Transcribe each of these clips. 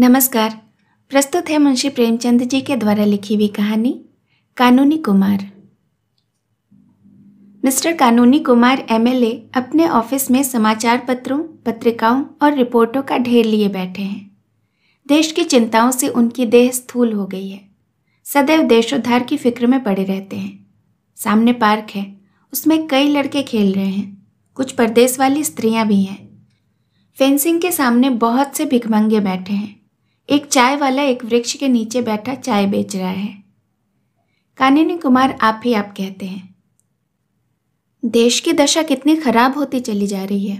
नमस्कार प्रस्तुत है मुंशी प्रेमचंद जी के द्वारा लिखी हुई कहानी कानूनी कुमार मिस्टर कानूनी कुमार एमएलए अपने ऑफिस में समाचार पत्रों पत्रिकाओं और रिपोर्टों का ढेर लिए बैठे हैं देश की चिंताओं से उनकी देह स्थूल हो गई है सदैव देशोद्धार की फिक्र में पड़े रहते हैं सामने पार्क है उसमें कई लड़के खेल रहे हैं कुछ परदेश वाली स्त्रियां भी हैं फेंसिंग के सामने बहुत से भिकमंगे बैठे हैं एक चाय वाला एक वृक्ष के नीचे बैठा चाय बेच रहा है कानिनी कुमार आप ही आप कहते हैं देश की दशा कितनी खराब होती चली जा रही है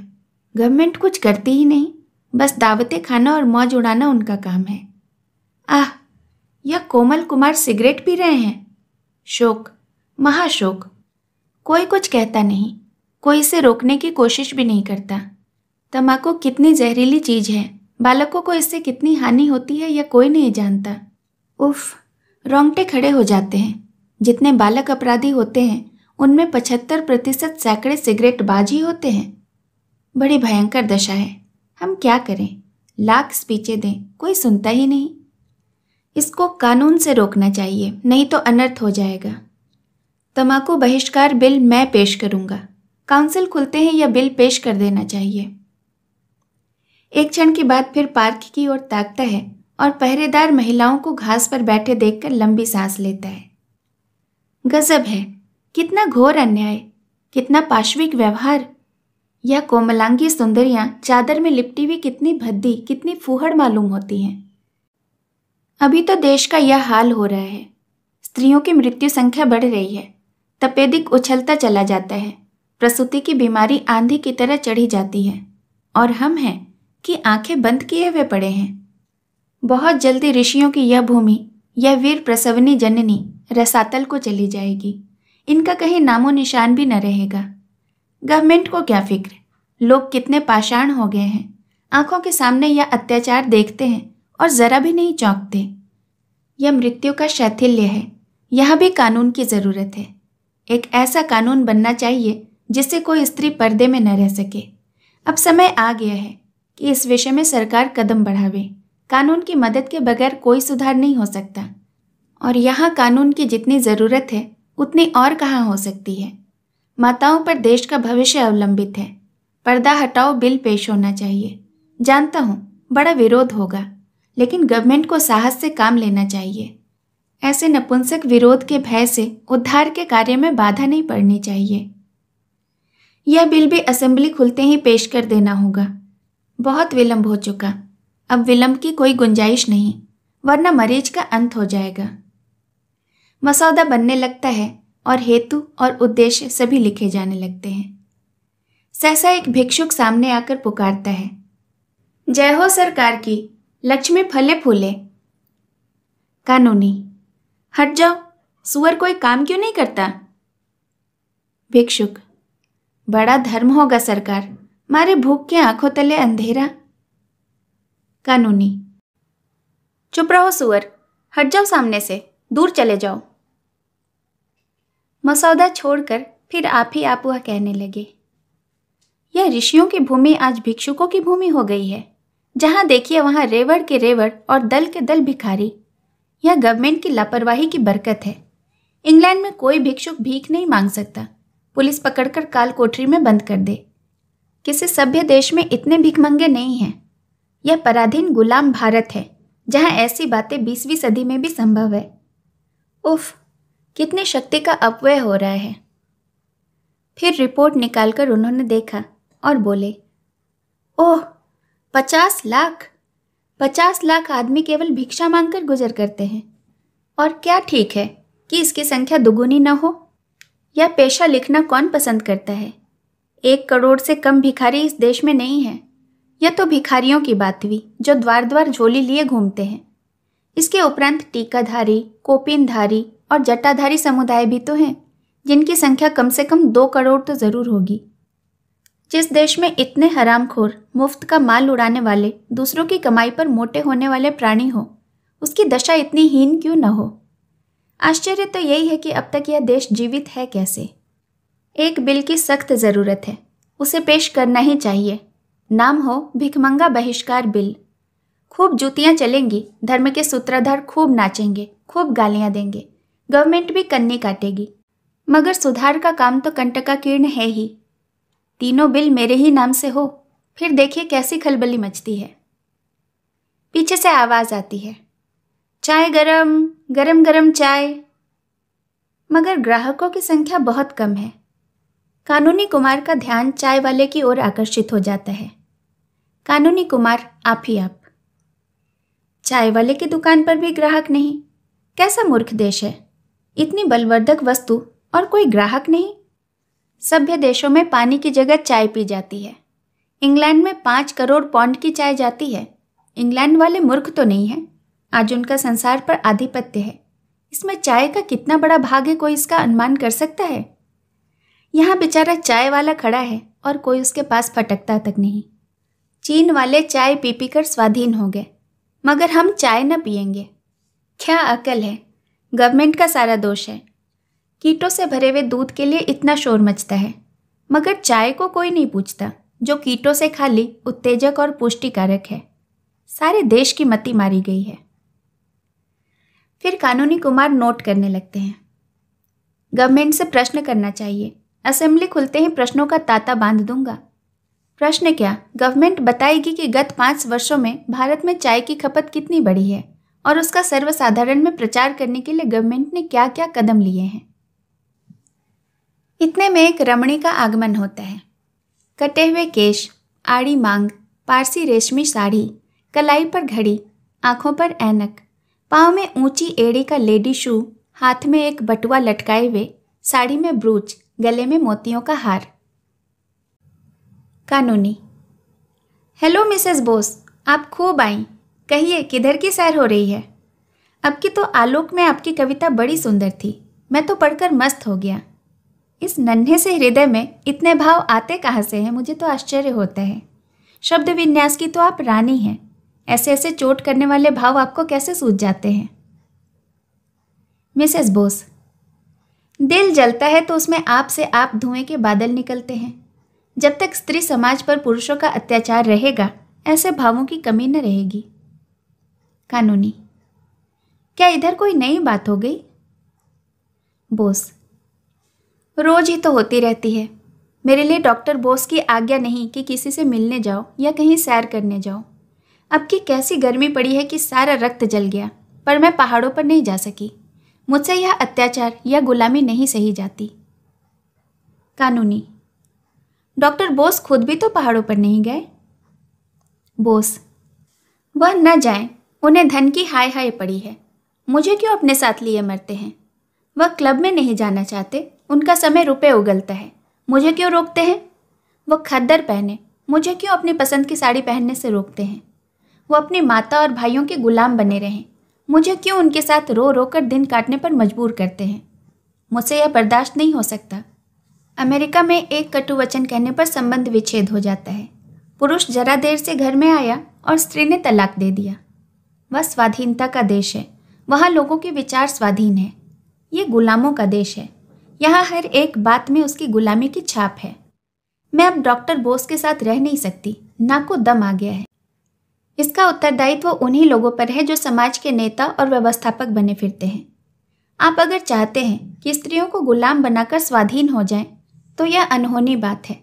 गवर्नमेंट कुछ करती ही नहीं बस दावतें खाना और मौज उड़ाना उनका काम है आह यह कोमल कुमार सिगरेट पी रहे हैं शोक महाशोक कोई कुछ कहता नहीं कोई इसे रोकने की कोशिश भी नहीं करता तम्बाकू कितनी जहरीली चीज है बालकों को इससे कितनी हानि होती है यह कोई नहीं जानता उफ रोंगटे खड़े हो जाते हैं जितने बालक अपराधी होते हैं उनमें पचहत्तर प्रतिशत सैकड़े बाज ही होते हैं बड़ी भयंकर दशा है हम क्या करें लाख स्पीचें दें कोई सुनता ही नहीं इसको कानून से रोकना चाहिए नहीं तो अनर्थ हो जाएगा तमाकू बहिष्कार बिल मैं पेश करूंगा काउंसिल खुलते हैं यह बिल पेश कर देना चाहिए एक क्षण के बाद फिर पार्क की ओर ताकता है और पहरेदार महिलाओं को घास पर बैठे देखकर लंबी सांस लेता है गजब है कितना घोर अन्याय कितना पाश्विक व्यवहार या कोमलांगी सुंदरियां चादर में लिपटी हुई कितनी भद्दी कितनी फूहड़ मालूम होती हैं अभी तो देश का यह हाल हो रहा है स्त्रियों की मृत्यु संख्या बढ़ रही है तपेदिक उछलता चला जाता है प्रसूति की बीमारी आंधी की तरह चढ़ी जाती है और हम हैं कि आंखें बंद किए हुए पड़े हैं बहुत जल्दी ऋषियों की यह भूमि यह वीर प्रसवनी जननी रसातल को चली जाएगी इनका कहीं नामो निशान भी न रहेगा गवर्नमेंट को क्या फिक्र लोग कितने पाषाण हो गए हैं आंखों के सामने यह अत्याचार देखते हैं और जरा भी नहीं चौंकते यह मृत्यु का शैथिल्य है यह भी कानून की ज़रूरत है एक ऐसा कानून बनना चाहिए जिससे कोई स्त्री पर्दे में न रह सके अब समय आ गया है कि इस विषय में सरकार कदम बढ़ावे कानून की मदद के बगैर कोई सुधार नहीं हो सकता और यहाँ कानून की जितनी ज़रूरत है उतनी और कहाँ हो सकती है माताओं पर देश का भविष्य अवलंबित है पर्दा हटाओ बिल पेश होना चाहिए जानता हूँ बड़ा विरोध होगा लेकिन गवर्नमेंट को साहस से काम लेना चाहिए ऐसे नपुंसक विरोध के भय से उद्धार के कार्य में बाधा नहीं पड़नी चाहिए यह बिल भी असेंबली खुलते ही पेश कर देना होगा बहुत विलंब हो चुका अब विलंब की कोई गुंजाइश नहीं वरना मरीज का अंत हो जाएगा मसौदा बनने लगता है और हेतु और उद्देश्य सभी लिखे जाने लगते हैं सहसा एक भिक्षुक सामने आकर पुकारता है जय हो सरकार की लक्ष्मी फले फूले कानूनी हट जाओ सुअर कोई काम क्यों नहीं करता भिक्षुक बड़ा धर्म होगा सरकार मारे भूख के आंखों तले अंधेरा कानूनी चुप रहो सुअर हट जाओ सामने से दूर चले जाओ मसौदा छोड़कर फिर आप ही आप वह कहने लगे यह ऋषियों की भूमि आज भिक्षुकों की भूमि हो गई है जहां देखिए वहां रेवड़ के रेवड़ और दल के दल भिखारी यह गवर्नमेंट की लापरवाही की बरकत है इंग्लैंड में कोई भिक्षुक भीख नहीं मांग सकता पुलिस पकड़कर काल कोठरी में बंद कर दे किसी सभ्य देश में इतने भिकमंगे नहीं हैं यह पराधीन गुलाम भारत है जहाँ ऐसी बातें बीसवीं सदी में भी संभव है उफ कितनी शक्ति का अपव्यय हो रहा है फिर रिपोर्ट निकालकर उन्होंने देखा और बोले ओह पचास लाख पचास लाख आदमी केवल भिक्षा मांगकर गुजर करते हैं और क्या ठीक है कि इसकी संख्या दुगुनी न हो यह पेशा लिखना कौन पसंद करता है एक करोड़ से कम भिखारी इस देश में नहीं है यह तो भिखारियों की बात हुई जो द्वार द्वार झोली लिए घूमते हैं इसके उपरांत टीकाधारी कोपिनधारी और जटाधारी समुदाय भी तो हैं जिनकी संख्या कम से कम दो करोड़ तो ज़रूर होगी जिस देश में इतने हरामखोर मुफ्त का माल उड़ाने वाले दूसरों की कमाई पर मोटे होने वाले प्राणी हो उसकी दशा इतनी हीन क्यों न हो आश्चर्य तो यही है कि अब तक यह देश जीवित है कैसे एक बिल की सख्त ज़रूरत है उसे पेश करना ही चाहिए नाम हो भिखमंगा बहिष्कार बिल खूब जूतियाँ चलेंगी धर्म के सूत्रधार खूब नाचेंगे खूब गालियाँ देंगे गवर्नमेंट भी कन्नी काटेगी मगर सुधार का काम तो कंटका कीर्ण है ही तीनों बिल मेरे ही नाम से हो फिर देखिए कैसी खलबली मचती है पीछे से आवाज़ आती है चाय गरम गरम गरम चाय मगर ग्राहकों की संख्या बहुत कम है कानूनी कुमार का ध्यान चाय वाले की ओर आकर्षित हो जाता है कानूनी कुमार आप ही आप चाय वाले की दुकान पर भी ग्राहक नहीं कैसा मूर्ख देश है इतनी बलवर्धक वस्तु और कोई ग्राहक नहीं सभ्य देशों में पानी की जगह चाय पी जाती है इंग्लैंड में पाँच करोड़ पौंड की चाय जाती है इंग्लैंड वाले मूर्ख तो नहीं है आज उनका संसार पर आधिपत्य है इसमें चाय का कितना बड़ा भाग है कोई इसका अनुमान कर सकता है यहाँ बेचारा चाय वाला खड़ा है और कोई उसके पास फटकता तक नहीं चीन वाले चाय पी पी कर स्वाधीन हो गए मगर हम चाय न पियेंगे क्या अकल है गवर्नमेंट का सारा दोष है कीटों से भरे हुए दूध के लिए इतना शोर मचता है मगर चाय को कोई नहीं पूछता जो कीटों से खाली उत्तेजक और पुष्टिकारक है सारे देश की मती मारी गई है फिर कानूनी कुमार नोट करने लगते हैं गवर्नमेंट से प्रश्न करना चाहिए असेंबली खुलते ही प्रश्नों का तांता बांध दूंगा प्रश्न क्या गवर्नमेंट बताएगी कि गत पाँच वर्षों में भारत में चाय की खपत कितनी बढ़ी है और उसका सर्वसाधारण में प्रचार करने के लिए गवर्नमेंट ने क्या क्या कदम लिए हैं इतने में एक रमणी का आगमन होता है कटे हुए केश आड़ी मांग पारसी रेशमी साड़ी कलाई पर घड़ी आंखों पर ऐनक पाँव में ऊंची एड़ी का लेडी शू हाथ में एक बटुआ लटकाए हुए साड़ी में ब्रूच गले में मोतियों का हार कानूनी हेलो मिसेस बोस आप खूब आई कहिए किधर की सैर हो रही है अब की तो आलोक में आपकी कविता बड़ी सुंदर थी मैं तो पढ़कर मस्त हो गया इस नन्हे से हृदय में इतने भाव आते कहाँ से हैं मुझे तो आश्चर्य होता है शब्द विन्यास की तो आप रानी हैं ऐसे ऐसे चोट करने वाले भाव आपको कैसे सूझ जाते हैं मिसेस बोस दिल जलता है तो उसमें आप से आप धुएं के बादल निकलते हैं जब तक स्त्री समाज पर पुरुषों का अत्याचार रहेगा ऐसे भावों की कमी न रहेगी कानूनी क्या इधर कोई नई बात हो गई बोस रोज ही तो होती रहती है मेरे लिए डॉक्टर बोस की आज्ञा नहीं कि किसी से मिलने जाओ या कहीं सैर करने जाओ अब की कैसी गर्मी पड़ी है कि सारा रक्त जल गया पर मैं पहाड़ों पर नहीं जा सकी मुझसे यह अत्याचार या गुलामी नहीं सही जाती कानूनी डॉक्टर बोस खुद भी तो पहाड़ों पर नहीं गए बोस वह न जाए उन्हें धन की हाय हाय पड़ी है मुझे क्यों अपने साथ लिए मरते हैं वह क्लब में नहीं जाना चाहते उनका समय रुपये उगलता है मुझे क्यों रोकते हैं वह खद्दर पहने मुझे क्यों अपनी पसंद की साड़ी पहनने से रोकते हैं वो अपनी माता और भाइयों के गुलाम बने रहें मुझे क्यों उनके साथ रो रो कर दिन काटने पर मजबूर करते हैं मुझसे यह बर्दाश्त नहीं हो सकता अमेरिका में एक कटु वचन कहने पर संबंध विच्छेद हो जाता है पुरुष जरा देर से घर में आया और स्त्री ने तलाक दे दिया वह स्वाधीनता का देश है वहाँ लोगों के विचार स्वाधीन है ये गुलामों का देश है यहाँ हर एक बात में उसकी गुलामी की छाप है मैं अब डॉक्टर बोस के साथ रह नहीं सकती ना को दम आ गया है इसका उत्तरदायित्व उन्हीं लोगों पर है जो समाज के नेता और व्यवस्थापक बने फिरते हैं आप अगर चाहते हैं कि स्त्रियों को गुलाम बनाकर स्वाधीन हो जाएं, तो यह अनहोनी बात है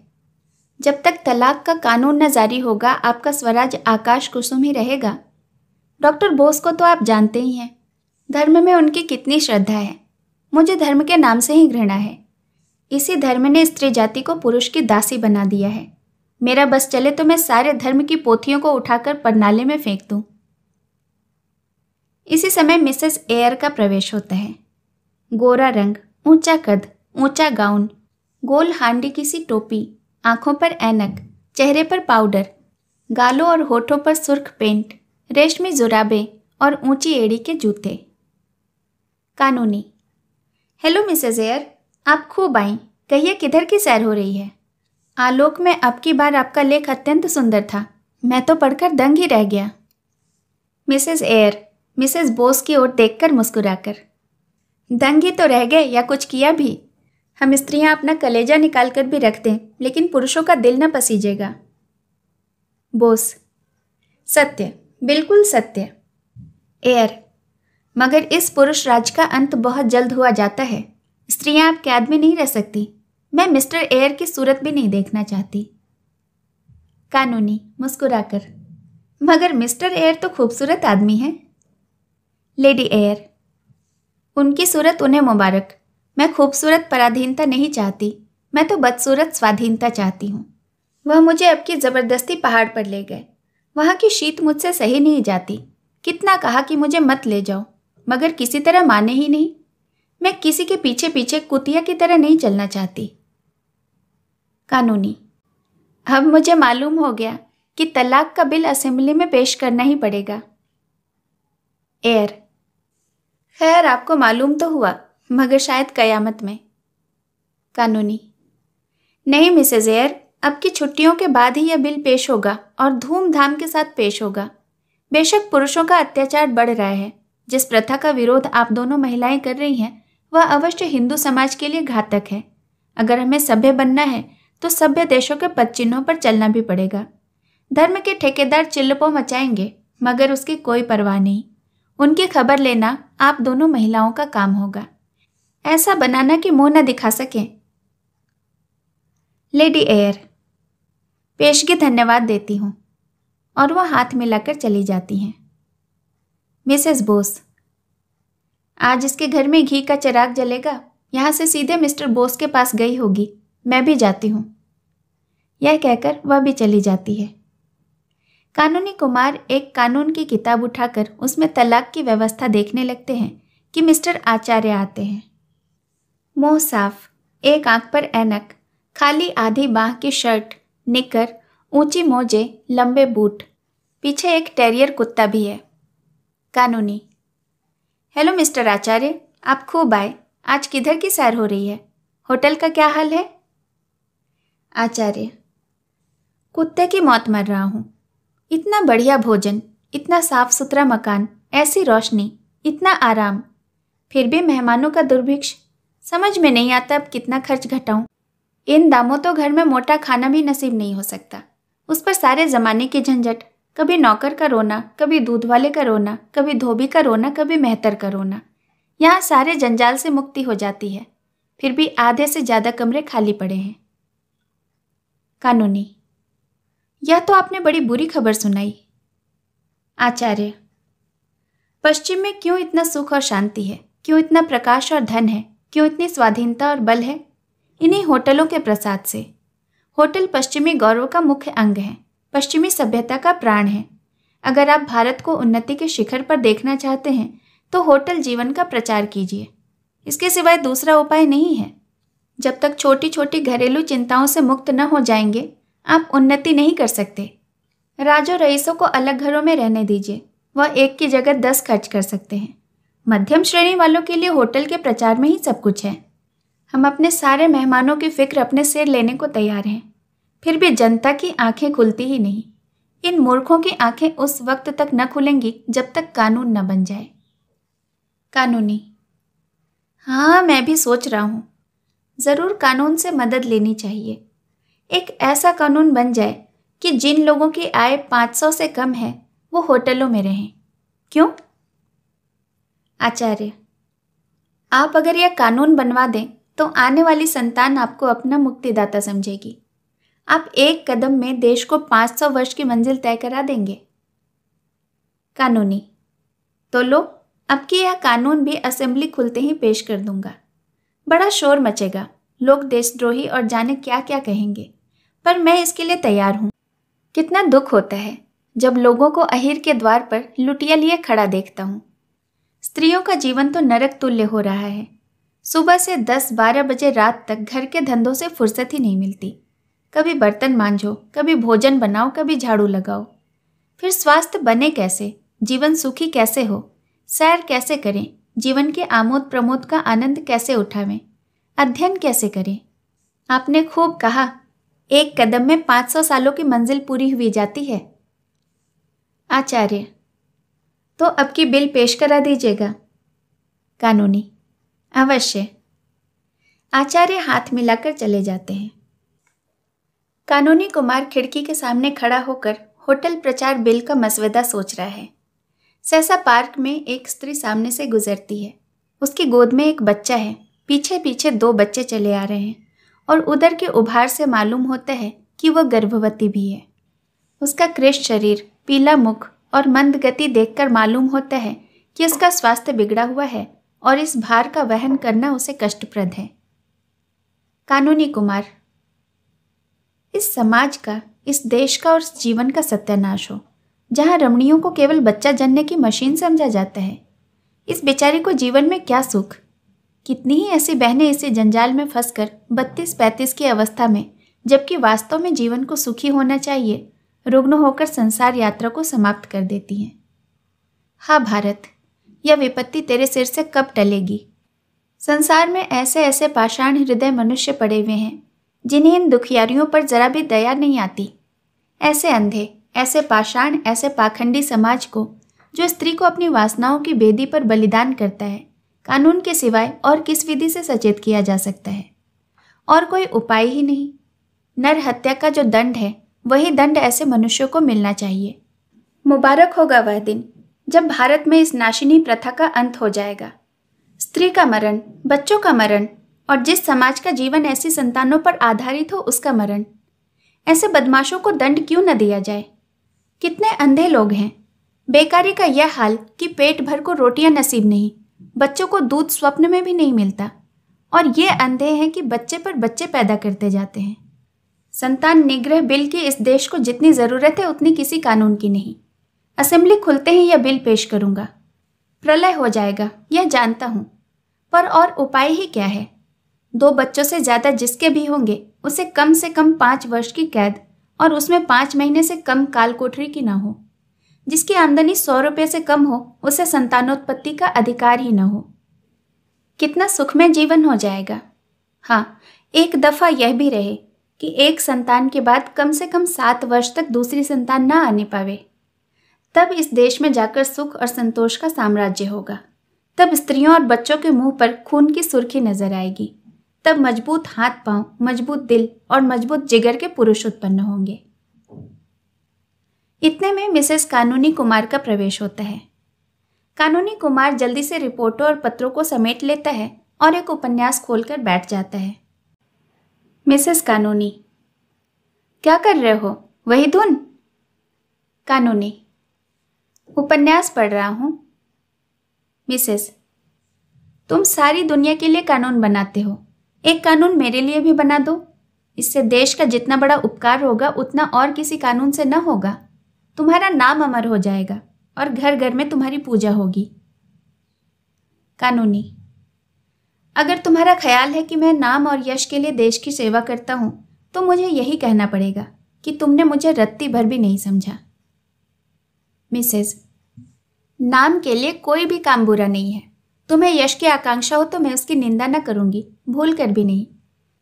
जब तक तलाक का कानून न जारी होगा आपका स्वराज आकाश कुसुम ही रहेगा डॉक्टर बोस को तो आप जानते ही हैं धर्म में उनकी कितनी श्रद्धा है मुझे धर्म के नाम से ही घृणा है इसी धर्म ने स्त्री जाति को पुरुष की दासी बना दिया है मेरा बस चले तो मैं सारे धर्म की पोथियों को उठाकर पन्नाले में फेंक दूं। इसी समय मिसेस एयर का प्रवेश होता है गोरा रंग ऊंचा कद ऊंचा गाउन गोल हांडी की सी टोपी आंखों पर ऐनक चेहरे पर पाउडर गालों और होठों पर सुर्ख पेंट रेशमी जुराबे और ऊंची एड़ी के जूते कानूनी हेलो मिसेज एयर आप खूब आई कहिए किधर की सैर हो रही है आलोक में अब की बार आपका लेख अत्यंत सुंदर था मैं तो पढ़कर दंग ही रह गया मिसेस एयर मिसेस बोस की ओर देखकर मुस्कुराकर दंग ही तो रह गए या कुछ किया भी हम स्त्रियां अपना कलेजा निकाल कर भी रख दें लेकिन पुरुषों का दिल न पसीजेगा बोस सत्य बिल्कुल सत्य एयर मगर इस पुरुष राज का अंत बहुत जल्द हुआ जाता है स्त्रियां आपके आदमी नहीं रह सकती मैं मिस्टर एयर की सूरत भी नहीं देखना चाहती कानूनी मुस्कुराकर मगर मिस्टर एयर तो खूबसूरत आदमी है लेडी एयर उनकी सूरत उन्हें मुबारक मैं खूबसूरत पराधीनता नहीं चाहती मैं तो बदसूरत स्वाधीनता चाहती हूँ वह मुझे अब की ज़बरदस्ती पहाड़ पर ले गए वहाँ की शीत मुझसे सही नहीं जाती कितना कहा कि मुझे मत ले जाओ मगर किसी तरह माने ही नहीं मैं किसी के पीछे पीछे कुतिया की तरह नहीं चलना चाहती कानूनी अब मुझे मालूम हो गया कि तलाक का बिल असेंबली में पेश करना ही पड़ेगा एयर खैर आपको मालूम तो हुआ मगर शायद कयामत में कानूनी नहीं मिसेज एयर अब की छुट्टियों के बाद ही यह बिल पेश होगा और धूमधाम के साथ पेश होगा बेशक पुरुषों का अत्याचार बढ़ रहा है जिस प्रथा का विरोध आप दोनों महिलाएं कर रही हैं वह अवश्य हिंदू समाज के लिए घातक है अगर हमें सभ्य बनना है तो सभ्य देशों के पदचिन्हों पर चलना भी पड़ेगा धर्म के ठेकेदार चिल्लपो मचाएंगे मगर उसकी कोई परवाह नहीं उनकी खबर लेना आप दोनों महिलाओं का काम होगा ऐसा बनाना कि मुंह न दिखा सकें लेडी एयर पेशगी धन्यवाद देती हूँ और वह हाथ मिलाकर चली जाती हैं मिसेस बोस आज इसके घर में घी का चिराग जलेगा यहाँ से सीधे मिस्टर बोस के पास गई होगी मैं भी जाती हूँ यह कहकर वह भी चली जाती है कानूनी कुमार एक कानून की किताब उठाकर उसमें तलाक की व्यवस्था देखने लगते हैं कि मिस्टर आचार्य आते हैं मोह साफ एक आंख पर ऐनक खाली आधी बाह की शर्ट निकर ऊंची मोजे लंबे बूट पीछे एक टेरियर कुत्ता भी है कानूनी हेलो मिस्टर आचार्य आप खूब आए आज किधर की सैर हो रही है होटल का क्या हाल है आचार्य कुत्ते की मौत मर रहा हूँ इतना बढ़िया भोजन इतना साफ सुथरा मकान ऐसी रोशनी इतना आराम फिर भी मेहमानों का दुर्भिक्ष समझ में नहीं आता अब कितना खर्च घटाऊं इन दामों तो घर में मोटा खाना भी नसीब नहीं हो सकता उस पर सारे ज़माने के झंझट कभी नौकर का रोना कभी दूध वाले का रोना कभी धोबी का रोना कभी मेहतर का रोना यहाँ सारे जंजाल से मुक्ति हो जाती है फिर भी आधे से ज़्यादा कमरे खाली पड़े हैं कानूनी यह तो आपने बड़ी बुरी खबर सुनाई आचार्य पश्चिम में क्यों इतना सुख और शांति है क्यों इतना प्रकाश और धन है क्यों इतनी स्वाधीनता और बल है इन्हीं होटलों के प्रसाद से होटल पश्चिमी गौरव का मुख्य अंग है पश्चिमी सभ्यता का प्राण है अगर आप भारत को उन्नति के शिखर पर देखना चाहते हैं तो होटल जीवन का प्रचार कीजिए इसके सिवाय दूसरा उपाय नहीं है जब तक छोटी छोटी घरेलू चिंताओं से मुक्त न हो जाएंगे आप उन्नति नहीं कर सकते राजो रईसों को अलग घरों में रहने दीजिए वह एक की जगह दस खर्च कर सकते हैं मध्यम श्रेणी वालों के लिए होटल के प्रचार में ही सब कुछ है हम अपने सारे मेहमानों की फिक्र अपने सिर लेने को तैयार हैं फिर भी जनता की आंखें खुलती ही नहीं इन मूर्खों की आंखें उस वक्त तक न खुलेंगी जब तक कानून न बन जाए कानूनी हाँ मैं भी सोच रहा हूँ ज़रूर कानून से मदद लेनी चाहिए एक ऐसा कानून बन जाए कि जिन लोगों की आय 500 से कम है वो होटलों में रहें क्यों आचार्य आप अगर यह कानून बनवा दें तो आने वाली संतान आपको अपना मुक्तिदाता समझेगी आप एक कदम में देश को 500 वर्ष की मंजिल तय करा देंगे कानूनी तो लो अब की यह कानून भी असेंबली खुलते ही पेश कर दूंगा बड़ा शोर मचेगा लोग देशद्रोही और जाने क्या क्या कहेंगे पर मैं इसके लिए तैयार हूँ कितना दुख होता है जब लोगों को अहिर के द्वार पर लुटिया लिए खड़ा देखता हूँ स्त्रियों का जीवन तो नरक तुल्य हो रहा है सुबह से दस बारह बजे रात तक घर के धंधों से फुर्सत ही नहीं मिलती कभी बर्तन मांझो कभी भोजन बनाओ कभी झाड़ू लगाओ फिर स्वास्थ्य बने कैसे जीवन सुखी कैसे हो सैर कैसे करें जीवन के आमोद प्रमोद का आनंद कैसे उठावें अध्ययन कैसे करें आपने खूब कहा एक कदम में 500 सालों की मंजिल पूरी हुई जाती है आचार्य तो अब की बिल पेश करा दीजिएगा कानूनी अवश्य आचार्य हाथ मिलाकर चले जाते हैं कानूनी कुमार खिड़की के सामने खड़ा होकर होटल प्रचार बिल का मसवदा सोच रहा है सहसा पार्क में एक स्त्री सामने से गुजरती है उसकी गोद में एक बच्चा है पीछे पीछे दो बच्चे चले आ रहे हैं और उधर के उभार से मालूम होता है कि वह गर्भवती भी है उसका कृष्ण शरीर पीला मुख और मंद गति देखकर मालूम होता है कि उसका स्वास्थ्य बिगड़ा हुआ है और इस भार का वहन करना उसे कष्टप्रद है कानूनी कुमार इस समाज का इस देश का और इस जीवन का सत्यानाश हो जहाँ रमणियों को केवल बच्चा जनने की मशीन समझा जाता है इस बेचारी को जीवन में क्या सुख कितनी ही ऐसी बहनें इसे जंजाल में फंस कर बत्तीस पैंतीस की अवस्था में जबकि वास्तव में जीवन को सुखी होना चाहिए रुग्ण होकर संसार यात्रा को समाप्त कर देती हैं हाँ भारत यह विपत्ति तेरे सिर से कब टलेगी संसार में ऐसे ऐसे पाषाण हृदय मनुष्य पड़े हुए हैं जिन्हें इन दुखियारियों पर जरा भी दया नहीं आती ऐसे अंधे ऐसे पाषाण ऐसे पाखंडी समाज को जो स्त्री को अपनी वासनाओं की बेदी पर बलिदान करता है कानून के सिवाय और किस विधि से सचेत किया जा सकता है और कोई उपाय ही नहीं नर हत्या का जो दंड है वही दंड ऐसे मनुष्यों को मिलना चाहिए मुबारक होगा वह दिन जब भारत में इस नाशिनी प्रथा का अंत हो जाएगा स्त्री का मरण बच्चों का मरण और जिस समाज का जीवन ऐसी संतानों पर आधारित हो उसका मरण ऐसे बदमाशों को दंड क्यों न दिया जाए कितने अंधे लोग हैं बेकारी का यह हाल कि पेट भर को रोटियां नसीब नहीं बच्चों को दूध स्वप्न में भी नहीं मिलता और ये अंधे हैं कि बच्चे पर बच्चे पैदा करते जाते हैं संतान निग्रह बिल की इस देश को जितनी ज़रूरत है उतनी किसी कानून की नहीं असेंबली खुलते ही यह बिल पेश करूंगा प्रलय हो जाएगा यह जानता हूं पर और उपाय ही क्या है दो बच्चों से ज़्यादा जिसके भी होंगे उसे कम से कम पाँच वर्ष की कैद और उसमें पाँच महीने से कम काल कोठरी की ना हो जिसकी आमदनी सौ रुपये से कम हो उसे संतानोत्पत्ति का अधिकार ही न हो कितना सुखमय जीवन हो जाएगा हाँ एक दफ़ा यह भी रहे कि एक संतान के बाद कम से कम सात वर्ष तक दूसरी संतान ना आने पावे तब इस देश में जाकर सुख और संतोष का साम्राज्य होगा तब स्त्रियों और बच्चों के मुंह पर खून की सुर्खी नजर आएगी तब मजबूत हाथ पांव मजबूत दिल और मजबूत जिगर के पुरुष उत्पन्न होंगे इतने में मिसेस कानूनी कुमार का प्रवेश होता है कानूनी कुमार जल्दी से रिपोर्टों और पत्रों को समेट लेता है और एक उपन्यास खोलकर बैठ जाता है मिसेस कानूनी क्या कर रहे हो वही धुन कानूनी उपन्यास पढ़ रहा हूं मिसेस तुम सारी दुनिया के लिए कानून बनाते हो एक कानून मेरे लिए भी बना दो इससे देश का जितना बड़ा उपकार होगा उतना और किसी कानून से न होगा तुम्हारा नाम अमर हो जाएगा और घर घर में तुम्हारी पूजा होगी कानूनी अगर तुम्हारा ख्याल है कि मैं नाम और यश के लिए देश की सेवा करता हूं तो मुझे यही कहना पड़ेगा कि तुमने मुझे रत्ती भर भी नहीं समझा मिसेज नाम के लिए कोई भी काम बुरा नहीं है तुम्हें यश की आकांक्षा हो तो मैं उसकी निंदा न करूंगी भूल कर भी नहीं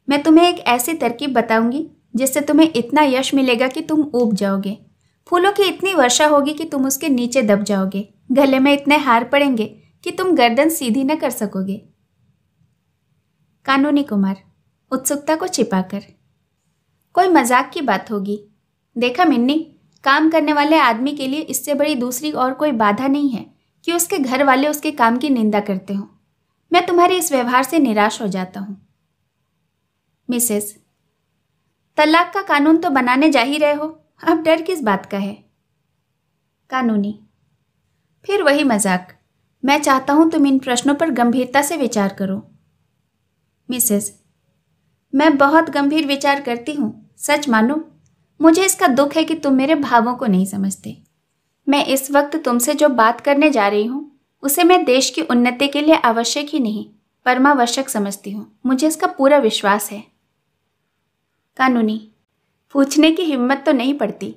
मैं तुम्हें एक ऐसी तरकीब बताऊंगी जिससे तुम्हें इतना यश मिलेगा कि तुम ऊब जाओगे फूलों की इतनी वर्षा होगी कि तुम उसके नीचे दब जाओगे गले में इतने हार पड़ेंगे कि तुम गर्दन सीधी न कर सकोगे कानूनी कुमार उत्सुकता को छिपाकर कोई मजाक की बात होगी देखा मिन्नी काम करने वाले आदमी के लिए इससे बड़ी दूसरी और कोई बाधा नहीं है कि उसके घर वाले उसके काम की निंदा करते हों मैं तुम्हारे इस व्यवहार से निराश हो जाता हूँ मिसेस तलाक का कानून तो बनाने जा ही रहे हो अब डर किस बात का है कानूनी फिर वही मजाक मैं चाहता हूँ तुम इन प्रश्नों पर गंभीरता से विचार करो मिसेस मैं बहुत गंभीर विचार करती हूँ सच मानो मुझे इसका दुख है कि तुम मेरे भावों को नहीं समझते मैं इस वक्त तुमसे जो बात करने जा रही हूँ उसे मैं देश की उन्नति के लिए आवश्यक ही नहीं परमावश्यक समझती हूँ मुझे इसका पूरा विश्वास है कानूनी पूछने की हिम्मत तो नहीं पड़ती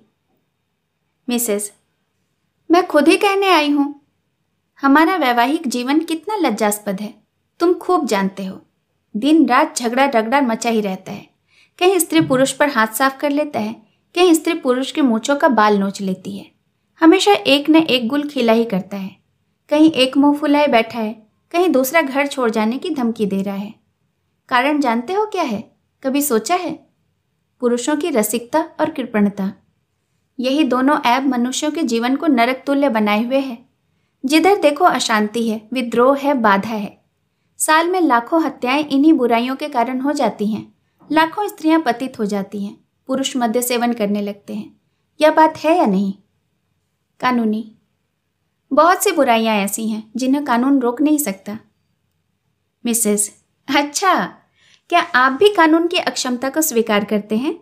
मिसेस मैं खुद ही कहने आई हूँ हमारा वैवाहिक जीवन कितना लज्जास्पद है तुम खूब जानते हो दिन रात झगड़ा रगड़ा मचा ही रहता है कहीं स्त्री पुरुष पर हाथ साफ कर लेता है कहीं स्त्री पुरुष के मूछों का बाल नोच लेती है हमेशा एक न एक गुल खिला ही करता है कहीं एक मुंह फुलाए बैठा है कहीं दूसरा घर छोड़ जाने की धमकी दे रहा है कारण जानते हो क्या है कभी सोचा है पुरुषों की रसिकता और कृपणता यही दोनों ऐब मनुष्यों के जीवन को नरक तुल्य बनाए हुए है जिधर देखो अशांति है विद्रोह है बाधा है साल में लाखों हत्याएं इन्हीं बुराइयों के कारण हो जाती हैं लाखों स्त्रियां पतित हो जाती हैं पुरुष मद्य सेवन करने लगते हैं यह बात है या नहीं कानूनी बहुत सी बुराइयां ऐसी हैं जिन्हें कानून रोक नहीं सकता मिसेस अच्छा क्या आप भी कानून की अक्षमता को स्वीकार करते हैं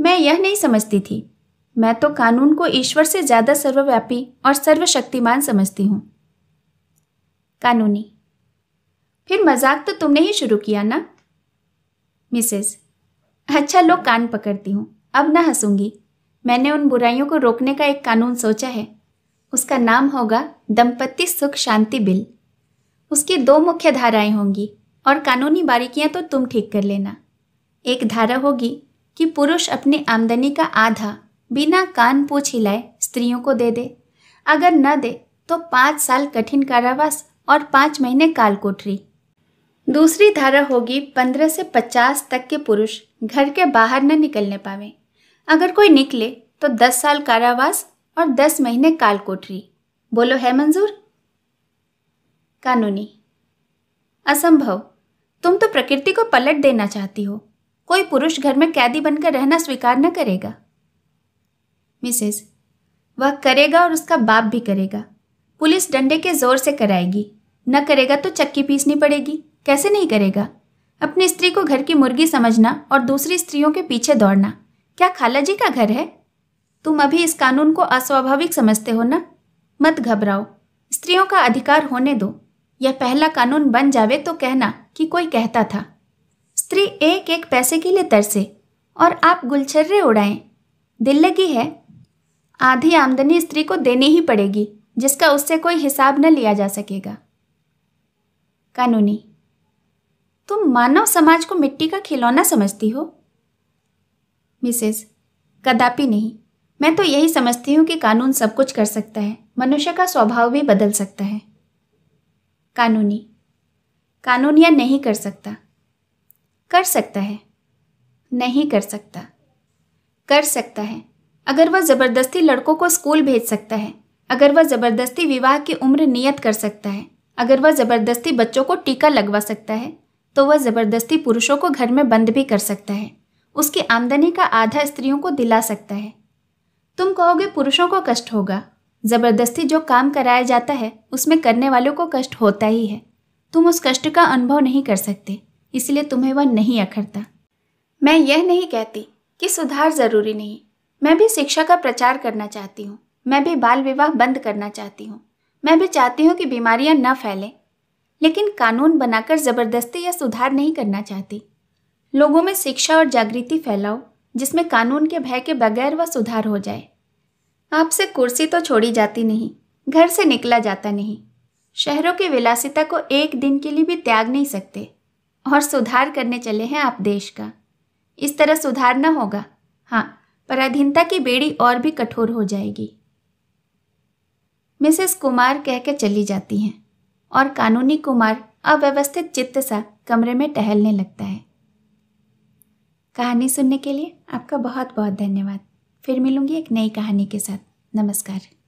मैं यह नहीं समझती थी मैं तो कानून को ईश्वर से ज़्यादा सर्वव्यापी और सर्वशक्तिमान समझती हूँ कानूनी फिर मजाक तो तुमने ही शुरू किया ना मिसेस अच्छा लो कान पकड़ती हूँ अब ना हंसूंगी मैंने उन बुराइयों को रोकने का एक कानून सोचा है उसका नाम होगा दंपत्ति सुख शांति बिल उसकी दो मुख्य धाराएं होंगी और कानूनी बारीकियां तो तुम ठीक कर लेना एक धारा होगी कि पुरुष अपनी आमदनी का आधा बिना कान पूछ हिलाए स्त्रियों को दे दे अगर न दे तो पाँच साल कठिन कारावास और पाँच महीने काल कोठरी दूसरी धारा होगी पंद्रह से पचास तक के पुरुष घर के बाहर न निकलने पावे अगर कोई निकले तो दस साल कारावास और दस महीने काल कोठरी बोलो है मंजूर कानूनी असंभव तुम तो प्रकृति को पलट देना चाहती हो कोई पुरुष घर में कैदी बनकर रहना स्वीकार न करेगा मिसेस वह करेगा और उसका बाप भी करेगा पुलिस डंडे के जोर से कराएगी न करेगा तो चक्की पीसनी पड़ेगी कैसे नहीं करेगा अपनी स्त्री को घर की मुर्गी समझना और दूसरी स्त्रियों के पीछे दौड़ना क्या खाला जी का घर है तुम अभी इस कानून को अस्वाभाविक समझते हो ना मत घबराओ स्त्रियों का अधिकार होने दो यह पहला कानून बन जावे तो कहना कि कोई कहता था स्त्री एक एक पैसे के लिए तरसे और आप गुलछर्रे उड़ाएं दिल लगी है आधी आमदनी स्त्री को देनी ही पड़ेगी जिसका उससे कोई हिसाब न लिया जा सकेगा कानूनी तुम मानव समाज को मिट्टी का खिलौना समझती हो मिसेस कदापि नहीं मैं तो यही समझती हूँ कि कानून सब कुछ कर सकता है मनुष्य का स्वभाव भी बदल सकता है कानूनी कानून या नहीं कर सकता कर सकता है नहीं कर सकता कर सकता है अगर वह ज़बरदस्ती लड़कों को स्कूल भेज सकता है अगर वह ज़बरदस्ती विवाह की उम्र नियत कर सकता है अगर वह ज़बरदस्ती बच्चों को टीका लगवा सकता है तो वह ज़बरदस्ती पुरुषों को घर में बंद भी कर सकता है उसकी आमदनी का आधा स्त्रियों को दिला सकता है तुम कहोगे पुरुषों को कष्ट होगा ज़बरदस्ती जो काम कराया जाता है उसमें करने वालों को कष्ट होता ही है तुम उस कष्ट का अनुभव नहीं कर सकते इसलिए तुम्हें वह नहीं अखरता मैं यह नहीं कहती कि सुधार ज़रूरी नहीं मैं भी शिक्षा का प्रचार करना चाहती हूँ मैं भी बाल विवाह बंद करना चाहती हूँ मैं भी चाहती हूँ कि बीमारियाँ न फैलें लेकिन कानून बनाकर ज़बरदस्ती या सुधार नहीं करना चाहती लोगों में शिक्षा और जागृति फैलाओ जिसमें कानून के भय के बगैर वह सुधार हो जाए आपसे कुर्सी तो छोड़ी जाती नहीं घर से निकला जाता नहीं शहरों की विलासिता को एक दिन के लिए भी त्याग नहीं सकते और सुधार करने चले हैं आप देश का इस तरह सुधार न होगा हाँ पराधीनता की बेड़ी और भी कठोर हो जाएगी मिसेस कुमार कह के चली जाती हैं और कानूनी कुमार अव्यवस्थित चित्त सा कमरे में टहलने लगता है कहानी सुनने के लिए आपका बहुत बहुत धन्यवाद फिर मिलूंगी एक नई कहानी के साथ नमस्कार